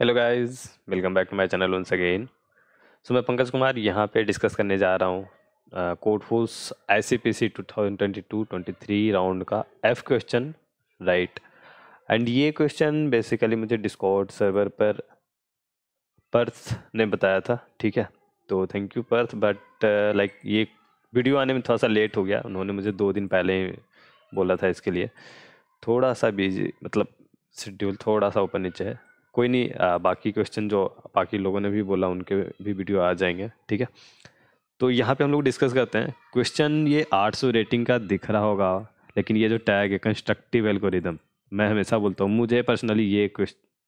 Hello guys welcome back to my channel once again so मैं पंकज कुमार यहाँ पे discuss करने जा रहा हूँ Codeforces I C P C two thousand twenty two twenty three round का एफ क्वेश्चन राइट एंड ये question basically मुझे डिस्कॉर्ड सर्वर पर पर्थ ने बताया था ठीक है तो thank you Parth but like ये वीडियो आने में थोड़ा सा लेट हो गया उन्होंने मुझे दो दिन पहले ही बोला था इसके लिए थोड़ा सा बिजी मतलब शेड्यूल थोड़ा सा ऊपर नीचे है कोई नहीं आ, बाकी क्वेश्चन जो बाकी लोगों ने भी बोला उनके भी वीडियो आ जाएंगे ठीक है तो यहाँ पे हम लोग डिस्कस करते हैं क्वेश्चन ये 800 रेटिंग का दिख रहा होगा लेकिन ये जो टैग है कंस्ट्रक्टिव एल्गोरिदम मैं हमेशा बोलता हूँ मुझे पर्सनली ये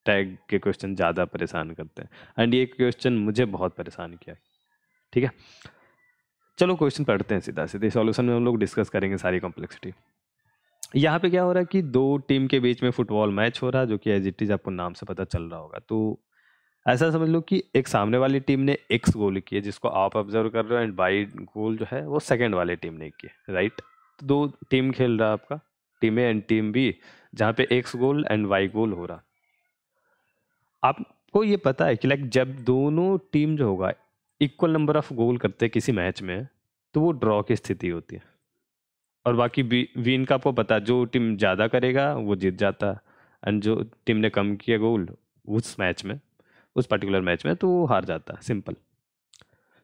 टैग के क्वेश्चन ज़्यादा परेशान करते हैं एंड ये क्वेश्चन मुझे बहुत परेशान किया ठीक है चलो क्वेश्चन पढ़ते हैं सीधा सीधे सॉल्यूशन में हम लोग डिस्कस करेंगे सारी कॉम्प्लेक्सिटी यहाँ पे क्या हो रहा है कि दो टीम के बीच में फुटबॉल मैच हो रहा है जो कि एज इट इज आपको नाम से पता चल रहा होगा तो ऐसा समझ लो कि एक सामने वाली टीम ने एक्स गोल किया जिसको आप ऑब्जर्व कर रहे हो एंड बाई गोल जो है वो सेकेंड वाली टीम ने किए राइट तो दो टीम खेल रहा है आपका team A and team B जहाँ पे X goal and Y goal हो रहा आपको ये पता है कि लाइक जब दोनों टीम जो होगा इक्वल नंबर ऑफ गोल करते किसी मैच में तो वो ड्रॉ की स्थिति होती है और बाकी विन का आपको पता जो टीम ज़्यादा करेगा वो जीत जाता एंड जो टीम ने कम किया गोल उस मैच में उस पर्टिकुलर मैच में तो वो हार जाता सिंपल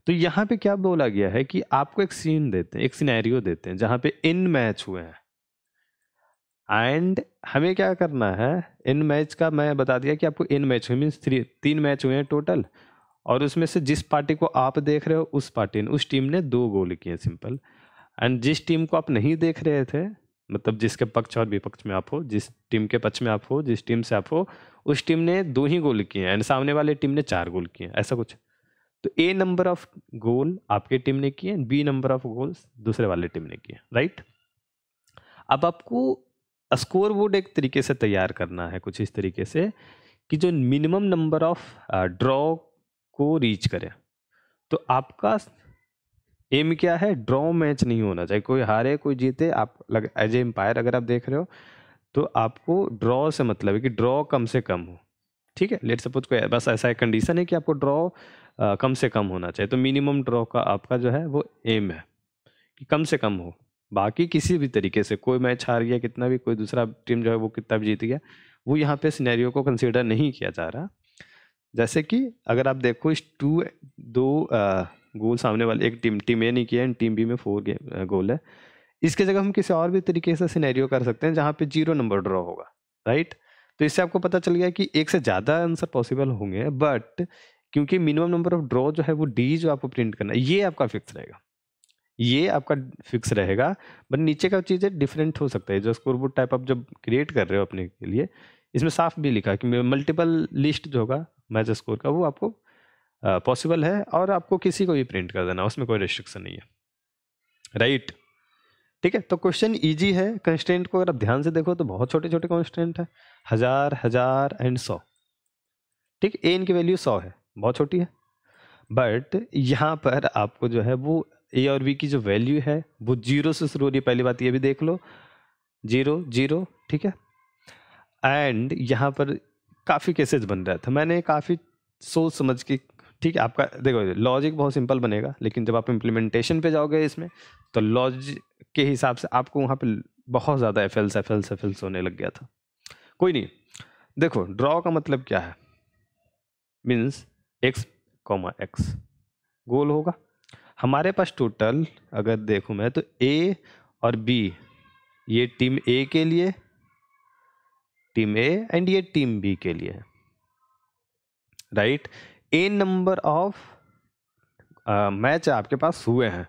तो यहाँ पे क्या बोला गया है कि आपको एक सीन देते हैं एक सिनेरियो देते हैं जहाँ पे इन मैच हुए हैं एंड हमें क्या करना है इन मैच का मैं बता दिया कि आपको इन मैच हुए मीन्स थ्री तीन मैच हुए हैं टोटल और उसमें से जिस पार्टी को आप देख रहे हो उस पार्टी ने उस टीम ने दो गोल किए सिंपल एंड जिस टीम को आप नहीं देख रहे थे मतलब जिसके पक्ष और विपक्ष में आप हो जिस टीम के पक्ष में आप हो जिस टीम से आप हो उस टीम ने दो ही गोल किए एंड सामने वाले टीम ने चार गोल किए ऐसा कुछ तो ए नंबर ऑफ गोल आपके टीम ने किए बी नंबर ऑफ गोल्स दूसरे वाले टीम ने किए राइट अब आपको स्कोर बोर्ड एक तरीके से तैयार करना है कुछ इस तरीके से कि जो मिनिमम नंबर ऑफ ड्रॉ को रीच करें तो आपका एम क्या है ड्रॉ मैच नहीं होना चाहिए कोई हारे कोई जीते आप लग एज एम्पायर अगर आप देख रहे हो तो आपको ड्रॉ से मतलब है कि ड्रॉ कम से कम हो ठीक है लेट सपोज कोई बस ऐसा एक कंडीशन है कि आपको ड्रॉ कम से कम होना चाहिए तो मिनिमम ड्रॉ का आपका जो है वो एम है कि कम से कम हो बाकी किसी भी तरीके से कोई मैच हार गया कितना भी कोई दूसरा टीम जो है वो कितना भी जीत गया वो यहाँ पे सिनेरियो को कंसिडर नहीं किया जा रहा जैसे कि अगर आप देखो इस टू दो आ, गोल सामने वाले एक टीम टीम ए ने किया एंड टीम बी में फोर गेम गोल है इसके जगह हम किसी और भी तरीके से सिनेरियो कर सकते हैं जहाँ पे जीरो नंबर ड्रॉ होगा राइट तो इससे आपको पता चल गया कि एक से ज़्यादा आंसर पॉसिबल होंगे बट क्योंकि मिनिमम नंबर ऑफ ड्रॉ जो है वो डी जो आपको प्रिंट करना है ये आपका फिक्स रहेगा ये आपका फिक्स रहेगा बट नीचे का चीज़ें डिफरेंट हो सकता है जो स्कोरबोर्ड टाइप आप जब क्रिएट कर रहे हो अपने के लिए इसमें साफ भी लिखा कि मल्टीपल लिस्ट जो होगा मैच स्कोर का वो आपको पॉसिबल है और आपको किसी को भी प्रिंट कर देना उसमें कोई रिस्ट्रिक्शन नहीं है राइट right. ठीक है तो क्वेश्चन ईजी है कंस्टेंट को अगर आप ध्यान से देखो तो बहुत छोटे छोटे कॉन्स्टेंट है हजार हजार एंड सौ ठीक ए इनकी वैल्यू सौ है बहुत छोटी है बट यहाँ पर आपको जो है वो ए और बी की जो वैल्यू है वो जीरो से शुरू हो रही है पहली बात ये भी देख लो जीरो जीरो ठीक है एंड यहाँ पर काफ़ी केसेज बन रहा था मैंने काफ़ी सोच समझ के ठीक है आपका देखो लॉजिक बहुत सिंपल बनेगा लेकिन जब आप इम्प्लीमेंटेशन पे जाओगे इसमें तो लॉजिक के हिसाब से आपको वहाँ पे बहुत ज़्यादा if else if else if else होने लग गया था कोई नहीं देखो ड्रॉ का मतलब क्या है means X comma X goal होगा हमारे पास टोटल अगर देखूँ मैं तो ए और बी ये टीम ए के लिए टीम ए एंड ये टीम बी के लिए right right? A number of match आपके पास हुए हैं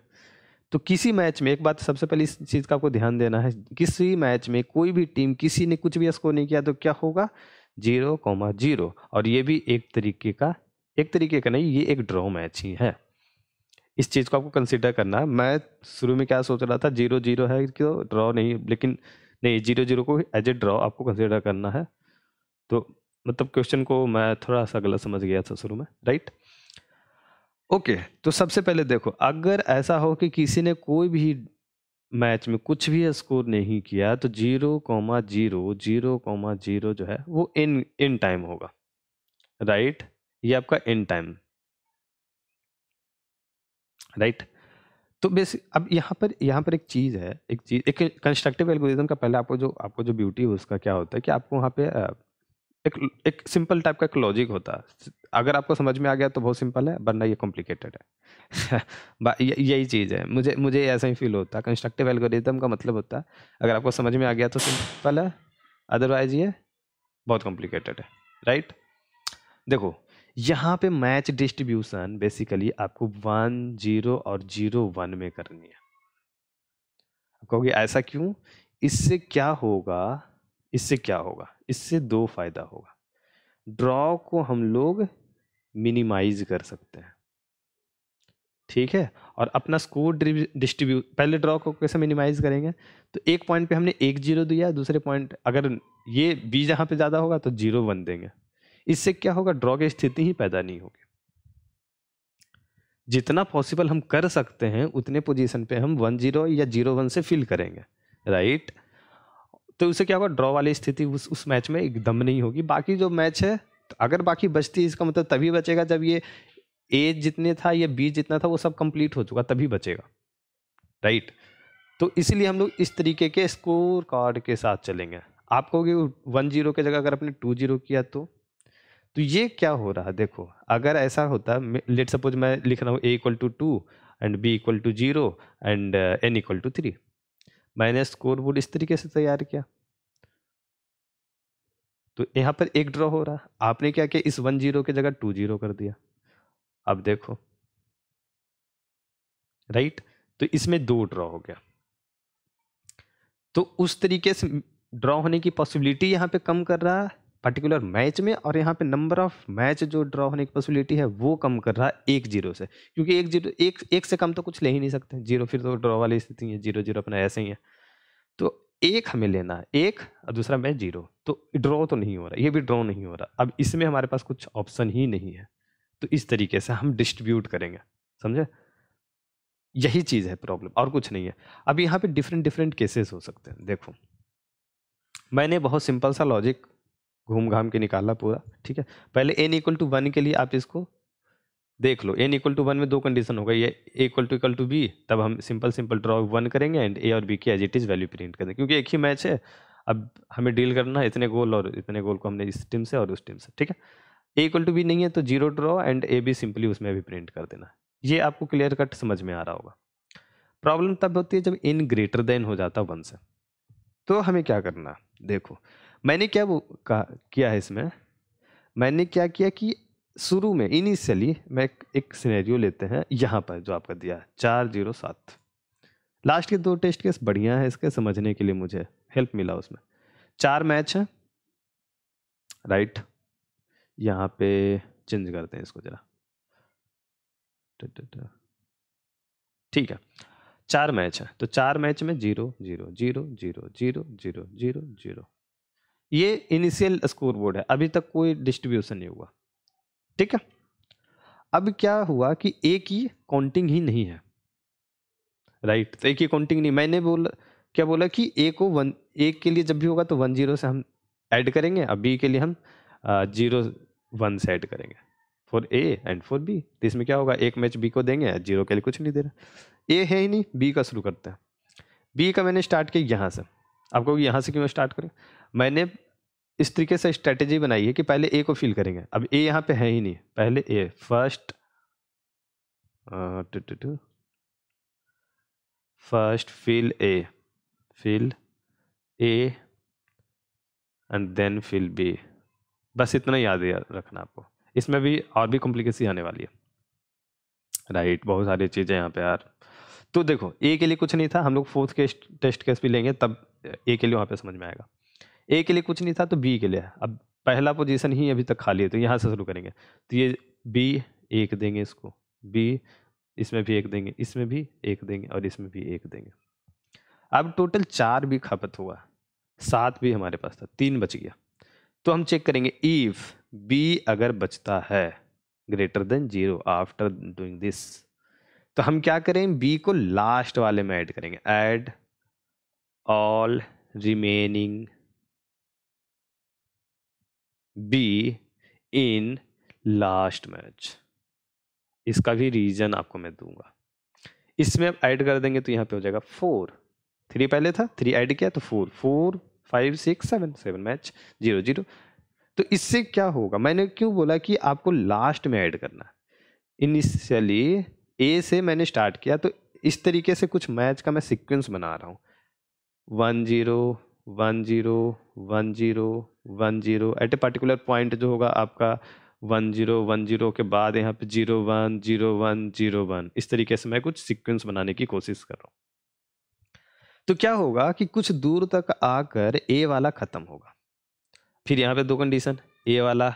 तो किसी मैच में एक बात सबसे पहले इस चीज़ का आपको ध्यान देना है किसी मैच में कोई भी टीम किसी ने कुछ भी स्कोर नहीं किया तो क्या होगा जीरो कोमा जीरो और ये भी एक तरीके का एक तरीके का नहीं ये एक ड्रॉ मैच ही है इस चीज़ को आपको कंसिडर करना है मैं शुरू में क्या सोच रहा था जीरो जीरो है क्यों ड्रॉ नहीं लेकिन नहीं जीरो जीरो को एज ए ड्रॉ आपको कंसिडर करना है तो मतलब क्वेश्चन को मैं थोड़ा सा गलत समझ गया था शुरू में राइट ओके तो सबसे पहले देखो अगर ऐसा हो कि किसी ने कोई भी मैच में कुछ भी स्कोर नहीं किया तो zero comma zero zero comma zero जो है वो इन इन टाइम होगा राइट ये आपका इन टाइम राइट तो बेसिक अब यहाँ पर यहाँ पर एक चीज़ है एक चीज़ एक कंस्ट्रक्टिव एल्गोरिज्म का पहले आपको जो आपको जो ब्यूटी है उसका क्या होता है कि आपको वहाँ पे एक एक सिंपल टाइप का एक लॉजिक होता है अगर आपको समझ में आ गया तो बहुत सिंपल है वरना ये कॉम्प्लिकेटेड है यही चीज़ है मुझे मुझे ऐसा ही फील होता है कंस्ट्रक्टिव एल्गोरिदम का मतलब होता है अगर आपको समझ में आ गया तो सिंपल है अदरवाइज ये बहुत कॉम्प्लिकेटेड है राइट देखो यहाँ पे मैच डिस्ट्रीब्यूशन बेसिकली आपको वन जीरो और जीरो वन में करनी है आप कहोगे ऐसा क्यों इससे क्या होगा इससे क्या होगा इससे दो फायदा होगा ड्रॉ को हम लोग मिनिमाइज कर सकते हैं ठीक है और अपना स्कोर डिस्ट्रीब्यूट पहले ड्रॉ को कैसे मिनिमाइज करेंगे तो एक पॉइंट पे हमने एक जीरो दिया दूसरे पॉइंट अगर ये बी जहाँ पे ज़्यादा होगा तो जीरो वन देंगे इससे क्या होगा ड्रॉ की स्थिति ही पैदा नहीं होगी जितना पॉसिबल हम कर सकते हैं उतने पोजीशन पे हम वन जीरो या जीरो वन से फिल करेंगे राइट right? तो उसे क्या होगा ड्रॉ वाली स्थिति उस उस मैच में एकदम नहीं होगी बाकी जो मैच है तो अगर बाकी बचती इसका मतलब तभी बचेगा जब ये ए जितने था या बी जितना था वो सब कंप्लीट हो चुका तभी बचेगा राइट तो इसलिए हम लोग इस तरीके के स्कोर कार्ड के साथ चलेंगे आप कहोगे वन जीरो के जगह अगर आपने टू जीरो किया तो तो ये क्या हो रहा है देखो अगर ऐसा होता लेट सपोज मैं लिख रहा हूँ A equal to two and B equal to zero and N equal to three मैंने स्कोर बोर्ड इस तरीके से तैयार किया तो यहाँ पर एक ड्रॉ हो रहा आपने क्या किया इस वन जीरो की जगह टू जीरो कर दिया अब देखो राइट तो इसमें दो ड्रॉ हो गया तो उस तरीके से ड्रॉ होने की पॉसिबिलिटी यहाँ पे कम कर रहा है पर्टिकुलर मैच में और यहाँ पे नंबर ऑफ मैच जो ड्रॉ होने की पॉसिबिलिटी है वो कम कर रहा है एक जीरो से क्योंकि एक जीरो एक एक से कम तो कुछ ले ही नहीं सकते जीरो फिर तो ड्रॉ वाली स्थिति है जीरो जीरो अपना ऐसे ही है तो एक हमें लेना है एक और दूसरा मैच जीरो तो ड्रॉ तो नहीं हो रहा ये भी ड्रॉ नहीं हो रहा अब इसमें हमारे पास कुछ ऑप्शन ही नहीं है तो इस तरीके से हम डिस्ट्रीब्यूट करेंगे समझे यही चीज़ है प्रॉब्लम और कुछ नहीं है अब यहाँ पे डिफरेंट डिफरेंट केसेस हो सकते हैं देखो मैंने बहुत सिंपल सा लॉजिक घूम घाम के निकाला पूरा ठीक है पहले एन इक्वल टू वन के लिए आप इसको देख लो एन इक्वल टू वन में दो कंडीशन होगा ये equal to equal to B तब हम सिंपल सिंपल ड्रॉ वन करेंगे एंड ए और बी की as it is value print करेंगे क्योंकि एक ही मैच है अब हमें डील करना है इतने गोल और इतने गोल को हमने इस टीम से और उस टीम से ठीक है ए इक्वल टू बी नहीं है तो zero draw and A B simply उसमें भी प्रिंट कर देना ये आपको क्लियर कट समझ में आ रहा होगा प्रॉब्लम तब होती है जब इन ग्रेटर देन हो जाता है वन से तो हमें क्या करना देखो मैंने क्या वो कहा किया है इसमें मैंने क्या किया कि शुरू में इनिशियली मैं एक सिनेरियो लेते हैं यहाँ पर जो आपका दिया है चार जीरो सात लास्ट के दो टेस्ट केस बढ़िया है इसके समझने के लिए मुझे हेल्प मिला उसमें चार मैच है राइट यहाँ पे चेंज करते हैं इसको ज़रा ठीक है चार मैच है तो चार मैच में zero zero zero zero zero zero zero ये इनिशियल स्कोर बोर्ड है अभी तक कोई डिस्ट्रीब्यूशन नहीं हुआ ठीक है अब क्या हुआ कि एक ही काउंटिंग ही नहीं है राइट right. तो एक ही काउंटिंग नहीं मैंने बोला क्या बोला कि ए को वन एक के लिए जब भी होगा तो वन जीरो से हम ऐड करेंगे अब बी के लिए हम जीरो वन से ऐड करेंगे for A and for B तो इसमें क्या होगा एक मैच बी को देंगे जीरो के लिए कुछ नहीं दे रहा ए है ही नहीं बी का शुरू करते हैं बी का मैंने स्टार्ट किया यहाँ से आपको यहाँ से क्यों स्टार्ट करें मैंने इस तरीके से स्ट्रेटेजी बनाई है कि पहले ए को फिल करेंगे अब ए यहाँ पे है ही नहीं पहले A first first fill A fill A and then fill B बस इतना याद रखना आपको इसमें भी और भी कॉम्प्लिकेसी आने वाली है राइट right, बहुत सारी चीज़ें यहाँ पे यार तो देखो ए के लिए कुछ नहीं था हम लोग फोर्थ के टेस्ट केस भी लेंगे तब ए के लिए वहाँ पे समझ में आएगा ए के लिए कुछ नहीं था तो बी के लिए अब पहला पोजीशन ही अभी तक खाली है तो यहाँ से शुरू करेंगे तो ये बी एक देंगे इसको बी इसमें भी एक देंगे इसमें भी एक देंगे और इसमें भी एक देंगे अब टोटल चार भी खपत हुआ सात भी हमारे पास था तीन बच गया तो हम चेक करेंगे ईफ बी अगर बचता है greater than zero after doing this तो हम क्या करें बी को लास्ट वाले में ऐड करेंगे add all remaining B in last match इसका भी रीजन आपको मैं दूंगा इसमें आप ऐड कर देंगे तो यहाँ पे हो जाएगा फोर थ्री पहले था थ्री ऐड किया तो four four five six seven seven match zero zero तो इससे क्या होगा मैंने क्यों बोला कि आपको लास्ट में ऐड करना इनिशियली ए से मैंने स्टार्ट किया तो इस तरीके से कुछ मैच का मैं सिक्वेंस बना रहा हूँ one zero one zero one zero one zero at a particular point जो होगा आपका वन जीरो वन जीरो के बाद यहाँ पे zero one zero one zero one इस तरीके से मैं कुछ सीक्वेंस बनाने की कोशिश कर रहा हूँ तो क्या होगा कि कुछ दूर तक आकर ए वाला ख़त्म होगा फिर यहाँ पे दो कंडीशन ए वाला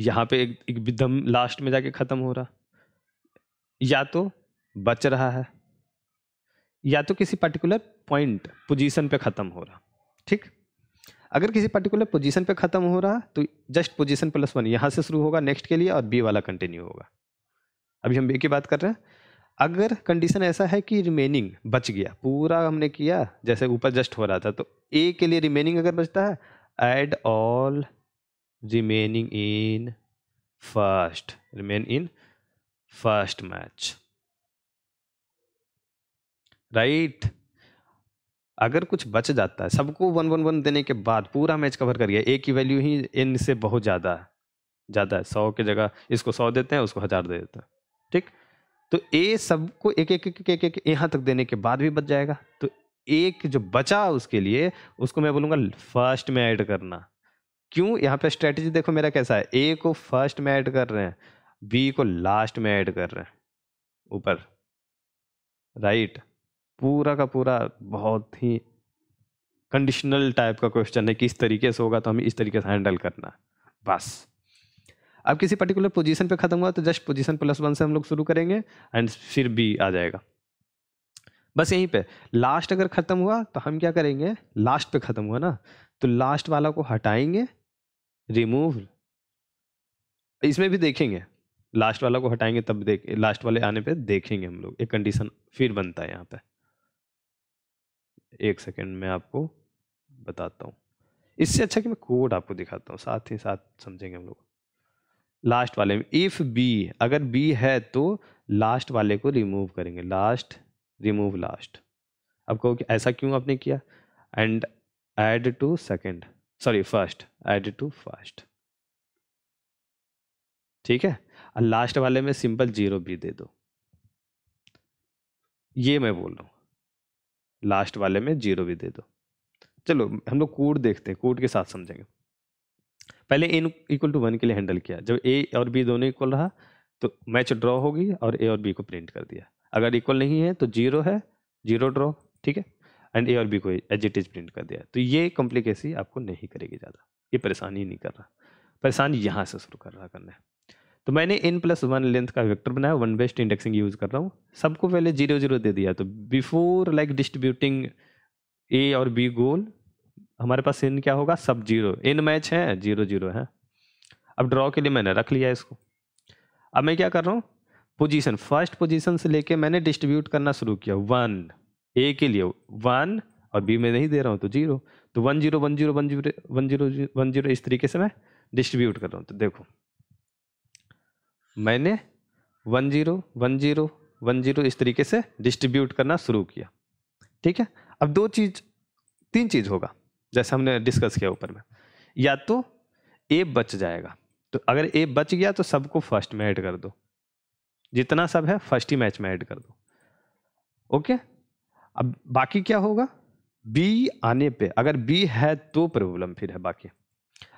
यहाँ पे एकदम लास्ट में जाके ख़त्म हो रहा या तो बच रहा है या तो किसी पर्टिकुलर पॉइंट पोजीशन पे ख़त्म हो रहा ठीक अगर किसी पर्टिकुलर पोजीशन पे ख़त्म हो रहा तो जस्ट पोजीशन प्लस वन यहाँ से शुरू होगा नेक्स्ट के लिए और बी वाला कंटिन्यू होगा अभी हम बी की बात कर रहे हैं अगर कंडीशन ऐसा है कि रिमेनिंग बच गया पूरा हमने किया जैसे ऊपर जस्ट हो रहा था तो ए के लिए रिमेनिंग अगर बचता है add all remaining in first remain in first match right अगर कुछ बच जाता है सबको वन वन वन देने के बाद पूरा मैच कवर कर गया एक ही वैल्यू ही इन से बहुत ज़्यादा है ज़्यादा है सौ की जगह इसको सौ देते हैं उसको हज़ार दे देते हैं ठीक तो ए सबको एक एक एक एक एक यहाँ तक देने के बाद भी बच जाएगा तो एक जो बचा उसके लिए उसको मैं बोलूँगा फर्स्ट में ऐड करना क्यों यहाँ पे स्ट्रेटजी देखो मेरा कैसा है ए को फर्स्ट में ऐड कर रहे हैं बी को लास्ट में ऐड कर रहे हैं ऊपर राइट right. पूरा का पूरा बहुत ही कंडीशनल टाइप का क्वेश्चन है कि इस तरीके से होगा तो हमें इस तरीके से हैंडल करना बस अब किसी पर्टिकुलर पोजीशन पे खत्म हुआ तो जस्ट पोजीशन प्लस वन से हम लोग शुरू करेंगे एंड फिर बी आ जाएगा बस यहीं पे लास्ट अगर ख़त्म हुआ तो हम क्या करेंगे लास्ट पे ख़त्म हुआ ना तो लास्ट वाला को हटाएंगे रिमूव इसमें भी देखेंगे लास्ट वाला को हटाएंगे तब देख लास्ट वाले आने पे देखेंगे हम लोग एक कंडीशन फिर बनता है यहाँ पर एक सेकेंड में आपको बताता हूँ इससे अच्छा कि मैं कोड आपको दिखाता हूँ साथ ही साथ समझेंगे हम लोग लास्ट वाले में इफ बी अगर बी है तो लास्ट वाले को रिमूव करेंगे लास्ट रिमूव लास्ट अब कहो कि ऐसा क्यों आपने किया and add to second sorry first add to first ठीक है और लास्ट वाले में सिंपल जीरो भी दे दो ये मैं बोल रहा हूँ लास्ट वाले में जीरो भी दे दो चलो हम लोग कोड देखते हैं कोड के साथ समझेंगे पहले एन इक्वल टू वन के लिए हैंडल किया जब ए और बी दोनों इक्वल रहा तो मैच ड्रॉ होगी और ए और बी को प्रिंट कर दिया अगर इक्वल नहीं है तो जीरो है जीरो ड्रॉ ठीक है एंड ए और बी को एज इट इज प्रिंट कर दिया तो ये कॉम्प्लिकेसी आपको नहीं करेगी ज़्यादा ये परेशानी नहीं कर रहा परेशानी यहाँ से शुरू कर रहा करना है तो मैंने एन प्लस वन लेंथ का वेक्टर बनाया वन बेस्ट इंडेक्सिंग यूज़ कर रहा हूँ सबको पहले जीरो जीरो दे दिया तो बिफोर लाइक डिस्ट्रीब्यूटिंग ए और बी गोल हमारे पास एन क्या होगा सब जीरो एन मैच है जीरो जीरो है अब ड्रॉ के लिए मैंने रख लिया इसको अब मैं क्या कर रहा हूँ पोजीशन फर्स्ट पोजीशन से लेके मैंने डिस्ट्रीब्यूट करना शुरू किया वन ए के लिए वन और बी में नहीं दे रहा हूँ तो जीरो तो one zero one zero one zero one zero one zero इस तरीके से मैं डिस्ट्रीब्यूट कर रहा हूँ तो देखो मैंने one zero one zero one zero इस तरीके से डिस्ट्रीब्यूट करना शुरू किया ठीक है अब दो चीज़ तीन चीज़ होगा जैसे हमने डिस्कस किया ऊपर में या तो ए बच जाएगा तो अगर ए बच गया तो सबको फर्स्ट में ऐड कर दो जितना सब है फर्स्ट ही मैच में ऐड कर दो ओके अब बाकी क्या होगा बी आने पे अगर बी है तो प्रॉब्लम फिर है बाकी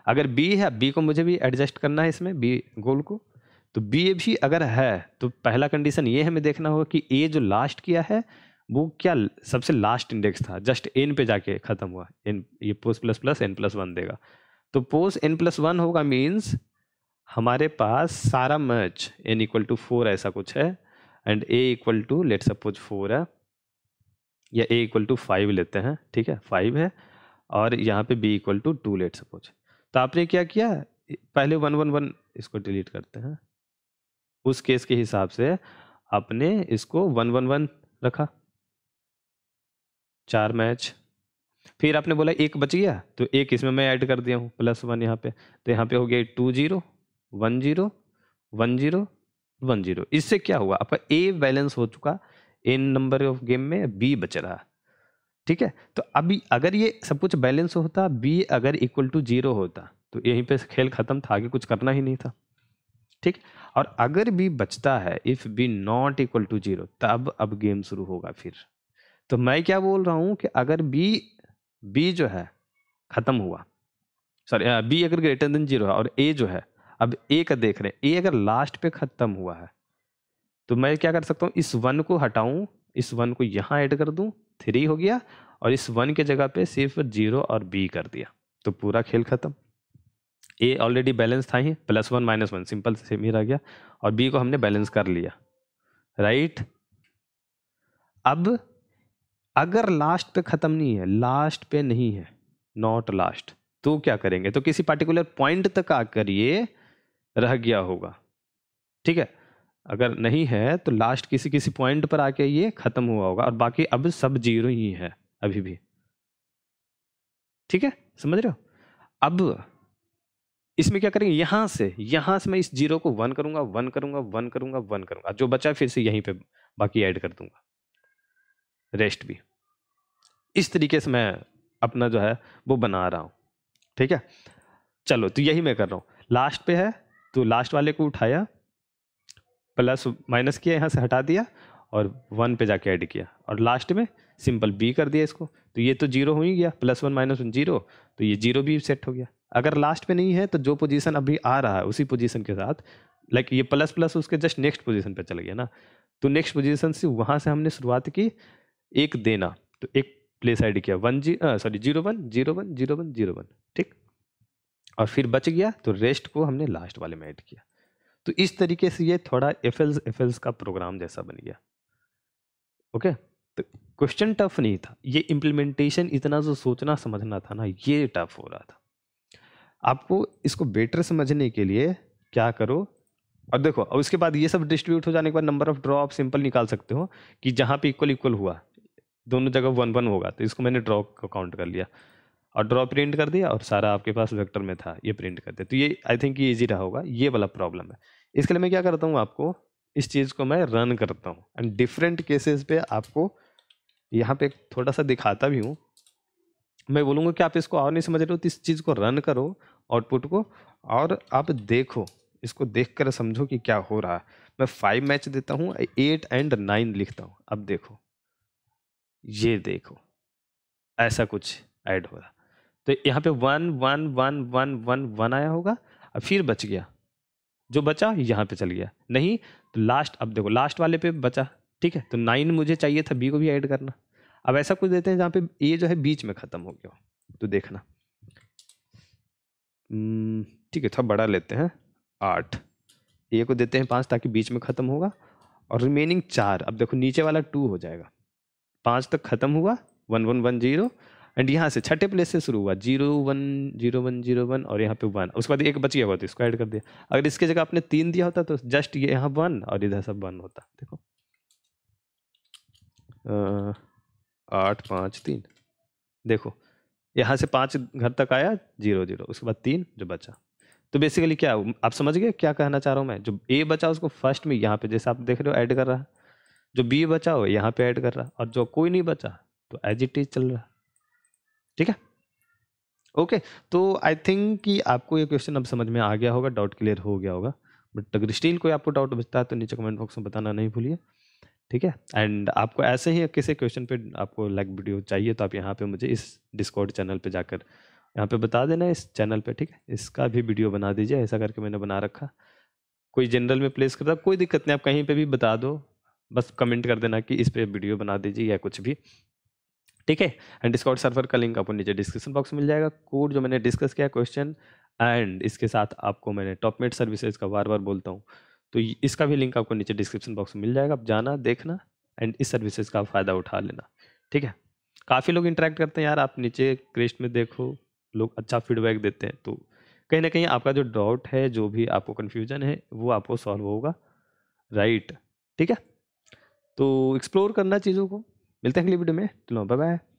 अगर बी है बी को मुझे भी एडजस्ट करना है इसमें बी गोल को तो बी ए भी अगर है तो पहला कंडीशन ये हमें देखना होगा कि ए जो लास्ट किया है वो क्या सबसे लास्ट इंडेक्स था जस्ट एन पे जाके खत्म हुआ एन ये post plus plus n plus one देगा तो पोस्ट एन प्लस वन होगा मीन्स हमारे पास सारा मच एन इक्वल टू फोर ऐसा कुछ है and a equal to let suppose four है या ए इक्वल टू फाइव लेते हैं ठीक है फाइव है और यहाँ पे b equal to two let suppose तो आपने क्या किया पहले वन वन वन इसको डिलीट करते हैं उस केस के हिसाब से आपने इसको वन वन वन रखा चार मैच फिर आपने बोला एक बच गया तो एक इसमें मैं ऐड कर दिया हूँ प्लस वन यहाँ पे तो यहाँ पे हो गया two zero one zero one zero one zero इससे क्या हुआ आपका ए बैलेंस हो चुका एन नंबर ऑफ गेम में बी बच रहा ठीक है तो अभी अगर ये सब कुछ बैलेंस होता बी अगर इक्वल टू जीरो होता तो यहीं पे खेल ख़त्म था आगे कुछ करना ही नहीं था ठीक और अगर भी बचता है if b not equal to zero तब अब गेम शुरू होगा फिर तो मैं क्या बोल रहा हूं कि अगर बी बी जो है ख़त्म हुआ सॉरी बी अगर ग्रेटर देन जीरो है और ए जो है अब ए का देख रहे हैं ए अगर लास्ट पे ख़त्म हुआ है तो मैं क्या कर सकता हूँ इस वन को हटाऊं इस वन को यहाँ ऐड कर दूं थ्री हो गया और इस वन के जगह पे सिर्फ जीरो और बी कर दिया तो पूरा खेल ख़त्म ए ऑलरेडी बैलेंस था ही plus one minus one simple same ही रह गया और बी को हमने बैलेंस कर लिया राइट right? अब अगर लास्ट पे ख़त्म नहीं है लास्ट पे नहीं है नॉट लास्ट तो क्या करेंगे तो किसी पर्टिकुलर पॉइंट तक आकर ये रह गया होगा ठीक है अगर नहीं है तो लास्ट किसी किसी पॉइंट पर आके ये ख़त्म हुआ होगा और बाकी अब सब जीरो ही है अभी भी ठीक है समझ रहे हो अब इसमें क्या करेंगे यहाँ से यहाँ से मैं इस जीरो को वन करूँगा वन करूँगा वन करूँगा वन करूँगा जो बचा फिर से यहीं पे बाकी ऐड कर दूंगा रेस्ट भी इस तरीके से मैं अपना जो है वो बना रहा हूँ ठीक है चलो तो यही मैं कर रहा हूँ लास्ट पे है तो लास्ट वाले को उठाया प्लस माइनस किया यहाँ से हटा दिया और वन पे जाके ऐड किया और लास्ट में सिंपल बी कर दिया इसको तो ये तो जीरो हो ही गया plus one minus one zero तो ये जीरो भी सेट हो गया अगर लास्ट पे नहीं है तो जो पोजीशन अभी आ रहा है उसी पोजीशन के साथ लाइक ये प्लस प्लस उसके जस्ट नेक्स्ट पोजीशन पे चल गया ना तो नेक्स्ट पोजीशन से वहाँ से हमने शुरुआत की एक देना तो एक प्लेस ऐड किया वन जी sorry zero one zero one zero one zero one ठीक और फिर बच गया तो रेस्ट को हमने लास्ट वाले में ऐड किया तो इस तरीके से ये थोड़ा एफ एल्स एफ एल्स का प्रोग्राम जैसा बन गया ओके तो क्वेश्चन टफ नहीं था ये इम्प्लीमेंटेशन इतना जो सोचना समझना था ना ये टफ हो रहा था आपको इसको बेटर समझने के लिए क्या करो अब देखो अब उसके बाद ये सब डिस्ट्रीब्यूट हो जाने के बाद नंबर ऑफ ड्रॉ आप सिंपल निकाल सकते हो कि जहाँ पे इक्वल इक्वल हुआ दोनों जगह वन वन होगा तो इसको मैंने ड्रॉ को काउंट कर लिया और ड्रॉ प्रिंट कर दिया और सारा आपके पास वेक्टर में था ये प्रिंट कर दिया तो ये आई थिंक ये ईजी रहा होगा ये वाला प्रॉब्लम है इसके लिए मैं क्या करता हूँ आपको इस चीज़ को मैं रन करता हूँ एंड डिफरेंट केसेस पे आपको यहाँ पे थोड़ा सा दिखाता भी हूँ मैं बोलूँगा कि आप इसको और नहीं समझ रहे हो तो इस चीज़ को रन करो आउटपुट को और आप देखो इसको देख कर समझो कि क्या हो रहा है मैं फाइव मैच देता हूँ एट एंड नाइन लिखता हूँ अब देखो ये देखो ऐसा कुछ ऐड हो रहा तो यहाँ पे one one one one one one आया होगा अब फिर बच गया जो बचा यहाँ पे चल गया नहीं तो लास्ट अब देखो लास्ट वाले पे बचा ठीक है तो नाइन मुझे चाहिए था बी को भी ऐड करना अब ऐसा कुछ देते हैं जहाँ पे ए जो है बीच में ख़त्म हो गया तो देखना हम्म, ठीक है थोड़ा बड़ा लेते हैं आठ ये को देते हैं पाँच ताकि बीच में ख़त्म होगा और रिमेनिंग चार अब देखो नीचे वाला टू हो जाएगा पाँच तक ख़त्म हुआ one one one zero and यहाँ से छठे प्लेस से शुरू हुआ zero one zero one zero one और यहाँ पे वन उसके बाद एक बच गया हुआ तो इसको ऐड कर दिया अगर इसके जगह आपने तीन दिया होता तो जस्ट ये यहाँ वन और इधर सब वन होता देखो आठ पाँच तीन देखो यहाँ से पाँच घर तक आया जीरो जीरो उसके बाद तीन जो बचा तो बेसिकली क्या आप समझ गए क्या कहना चाह रहा हूँ मैं जो ए बचा उसको फर्स्ट में यहाँ पे जैसे आप देख रहे हो ऐड कर रहा जो बी बचा हो यहाँ पे ऐड कर रहा और जो कोई नहीं बचा तो एज इट इज चल रहा ठीक है ओके तो आई थिंक कि आपको ये क्वेश्चन अब समझ में आ गया होगा डाउट क्लियर हो गया होगा बट अगर स्टिल कोई आपको डाउट बचता है तो नीचे कमेंट बॉक्स में बताना नहीं भूलिए ठीक है एंड आपको ऐसे ही किसी क्वेश्चन पे आपको लाइक वीडियो चाहिए तो आप यहाँ पे मुझे इस डिस्कॉर्ड चैनल पे जाकर यहाँ पे बता देना इस चैनल पे ठीक है इसका भी वीडियो बना दीजिए ऐसा करके मैंने बना रखा कोई जनरल में प्लेस करता कोई दिक्कत नहीं आप कहीं पे भी बता दो बस कमेंट कर देना कि इस पर वीडियो बना दीजिए या कुछ भी ठीक है एंड डिस्कॉर्ड सर्वर का लिंक आपको नीचे डिस्क्रिप्शन बॉक्स में मिल जाएगा कोड जो मैंने डिस्कस किया क्वेश्चन एंड इसके साथ आपको मैंने टॉपमेट सर्विसेज का बार बार बोलता हूँ तो इसका भी लिंक आपको नीचे डिस्क्रिप्शन बॉक्स में मिल जाएगा आप जाना देखना एंड इस सर्विसेज का फ़ायदा उठा लेना ठीक है काफ़ी लोग इंटरेक्ट करते हैं यार आप नीचे क्रेस्ट में देखो लोग अच्छा फीडबैक देते हैं तो कहीं ना कहीं आपका जो डाउट है जो भी आपको कन्फ्यूजन है वो आपको सॉल्व होगा राइट ठीक है तो एक्सप्लोर करना चीज़ों को मिलते हैं अगली वीडियो में चलो बाय बाय